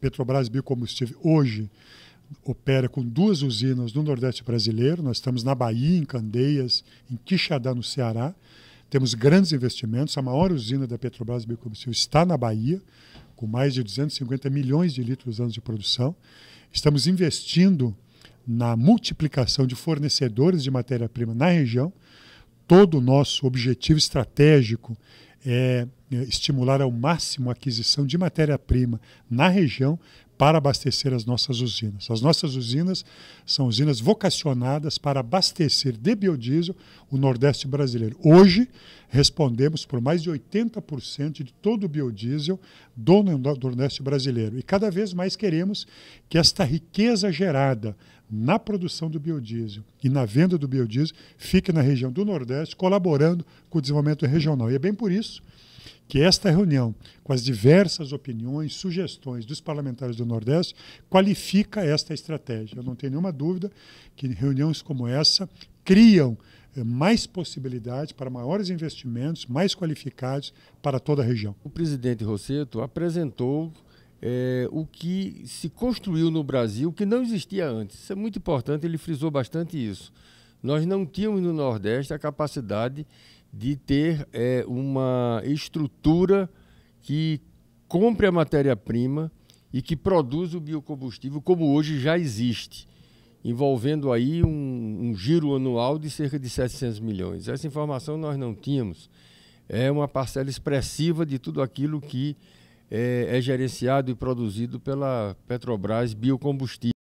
Petrobras Biocombustível hoje opera com duas usinas no Nordeste brasileiro. Nós estamos na Bahia, em Candeias, em Quixadá, no Ceará. Temos grandes investimentos. A maior usina da Petrobras Biocombustível está na Bahia, com mais de 250 milhões de litros anos de produção. Estamos investindo na multiplicação de fornecedores de matéria-prima na região. Todo o nosso objetivo estratégico é né, estimular ao máximo a aquisição de matéria-prima na região para abastecer as nossas usinas. As nossas usinas são usinas vocacionadas para abastecer de biodiesel o Nordeste brasileiro. Hoje, respondemos por mais de 80% de todo o biodiesel do Nordeste brasileiro. E cada vez mais queremos que esta riqueza gerada na produção do biodiesel e na venda do biodiesel fique na região do Nordeste, colaborando com o desenvolvimento regional. E é bem por isso que esta reunião, com as diversas opiniões, sugestões dos parlamentares do Nordeste, qualifica esta estratégia. Eu não tenho nenhuma dúvida que reuniões como essa criam eh, mais possibilidades para maiores investimentos, mais qualificados para toda a região. O presidente Rosseto apresentou é, o que se construiu no Brasil que não existia antes. Isso é muito importante, ele frisou bastante isso. Nós não tínhamos no Nordeste a capacidade de ter é, uma estrutura que compre a matéria-prima e que produza o biocombustível como hoje já existe, envolvendo aí um, um, giro anual de cerca de 700 milhões. Essa informação nós não tínhamos. É uma parcela expressiva de tudo aquilo que é, é gerenciado e produzido pela Petrobras Biocombustível.